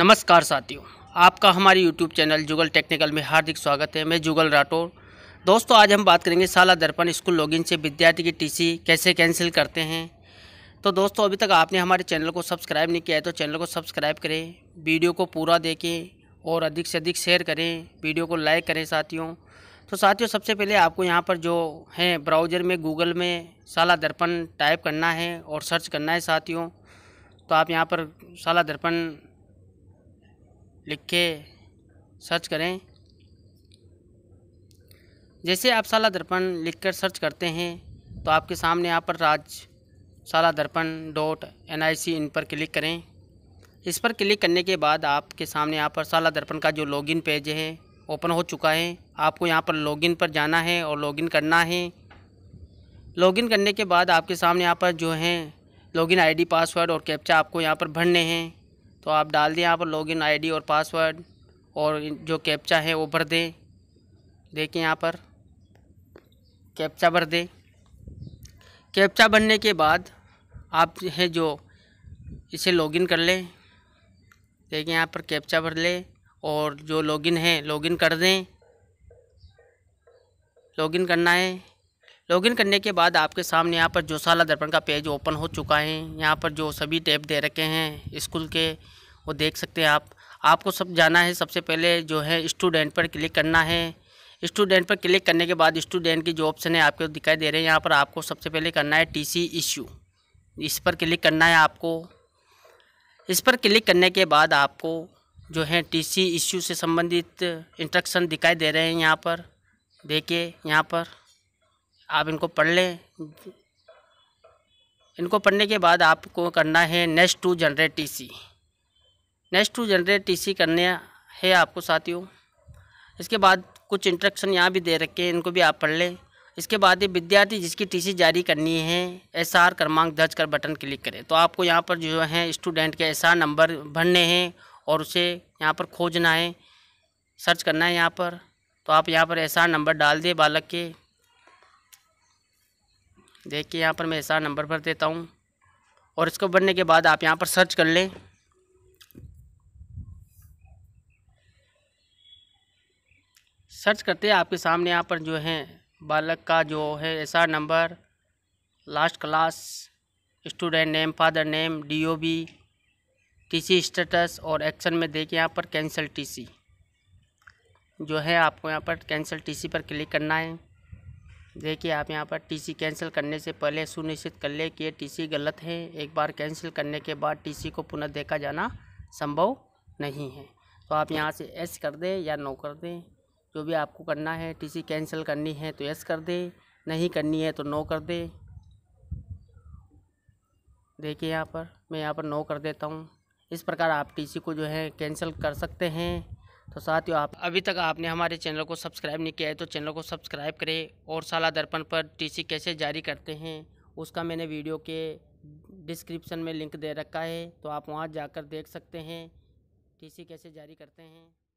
नमस्कार साथियों आपका हमारे YouTube चैनल जुगल टेक्निकल में हार्दिक स्वागत है मैं जुगल राठौर दोस्तों आज हम बात करेंगे साला दर्पण स्कूल लॉगिन से विद्यार्थी की टीसी कैसे कैंसिल करते हैं तो दोस्तों अभी तक आपने हमारे चैनल को सब्सक्राइब नहीं किया है तो चैनल को सब्सक्राइब करें वीडियो को पूरा देखें और अधिक से अधिक शेयर करें वीडियो को लाइक करें साथियों तो साथियों सबसे पहले आपको यहाँ पर जो है ब्राउज़र में गूगल में साला दर्पण टाइप करना है और सर्च करना है साथियों तो आप यहाँ पर साला दर्पण लिख के सर्च करें जैसे आप साला दर्पण लिख कर सर्च करते हैं तो आपके सामने यहाँ पर राज साला दर्पण डॉट एन आई सी इन पर क्लिक करें इस पर क्लिक करने के बाद आपके सामने यहाँ पर साला दर्पण का जो लॉगिन पेज है ओपन हो चुका है आपको यहाँ पर लॉगिन पर जाना है और लॉगिन करना है लॉगिन करने के बाद आपके सामने यहाँ पर जो है लॉगिन आईडी पासवर्ड और कैप्चा आपको यहाँ पर भरने हैं तो आप डाल दें यहाँ पर लॉगिन आईडी और पासवर्ड और जो कैप्चा है वो भर दें देखें यहाँ पर कैप्चा भर दें कैप्चा भरने के बाद आप है जो इसे लॉगिन कर लें देखें यहाँ पर कैप्चा भर लें और जो लॉगिन है लॉगिन कर दें लॉगिन करना है लॉगिन करने के बाद आपके सामने यहाँ पर जोशाला दर्पण का पेज ओपन हो चुका है यहाँ पर जो सभी टैब दे रखे हैं स्कूल के वो देख सकते हैं आप आपको सब जाना है सबसे पहले जो है स्टूडेंट पर क्लिक करना है स्टूडेंट पर क्लिक करने के बाद स्टूडेंट की जो ऑप्शन है आपको दिखाई दे रहे हैं यहाँ पर आपको सबसे पहले करना है टीसी इश्यू इस पर क्लिक करना है आपको इस पर क्लिक करने के बाद आपको जो है टीसी इश्यू से संबंधित इंस्ट्रक्शन दिखाई दे रहे हैं यहाँ पर देखिए यहाँ पर आप इनको पढ़ लें इनको पढ़ने के बाद आपको करना है next to generate TC next to generate TC करने है आपको साथियों इसके बाद कुछ इंस्ट्रक्शन यहाँ भी दे रखे हैं इनको भी आप पढ़ लें इसके बाद ये विद्यार्थी जिसकी टीसी जारी करनी है एसआर क्रमांक दर्ज कर बटन क्लिक करें तो आपको यहाँ पर जो है स्टूडेंट के एसआर नंबर भरने हैं और उसे यहाँ पर खोजना है सर्च करना है यहाँ पर तो आप यहाँ पर एसआर नंबर डाल दें बालक के देख के यहाँ पर मैं ऐसा नंबर भर देता हूँ और इसको भरने के बाद आप यहाँ पर सर्च कर लें सर्च करते हैं आपके सामने यहाँ पर जो है बालक का जो है ऐसा number last class student name father name DOB TC status और एक्शन में देखिए यहाँ पर कैंसिल टीसी जो है आपको यहाँ पर कैंसिल टीसी पर क्लिक करना है देखिए आप यहाँ पर टीसी कैंसिल करने से पहले सुनिश्चित कर लें कि टीसी गलत है एक बार कैंसिल करने के बाद टीसी को पुनः देखा जाना संभव नहीं है तो आप यहाँ से एस कर दें या नो कर दें जो भी आपको करना है टीसी कैंसिल करनी है तो एस कर दें नहीं करनी है तो नो कर दें देखिए यहाँ पर मैं यहाँ पर नो कर देता हूँ इस प्रकार आप टी को जो है कैंसिल कर सकते हैं तो साथियों आप अभी तक आपने हमारे चैनल को सब्सक्राइब नहीं किया है तो चैनल को सब्सक्राइब करें और साला दर्पण पर टीसी कैसे जारी करते हैं उसका मैंने वीडियो के डिस्क्रिप्शन में लिंक दे रखा है तो आप वहाँ जाकर देख सकते हैं टीसी कैसे जारी करते हैं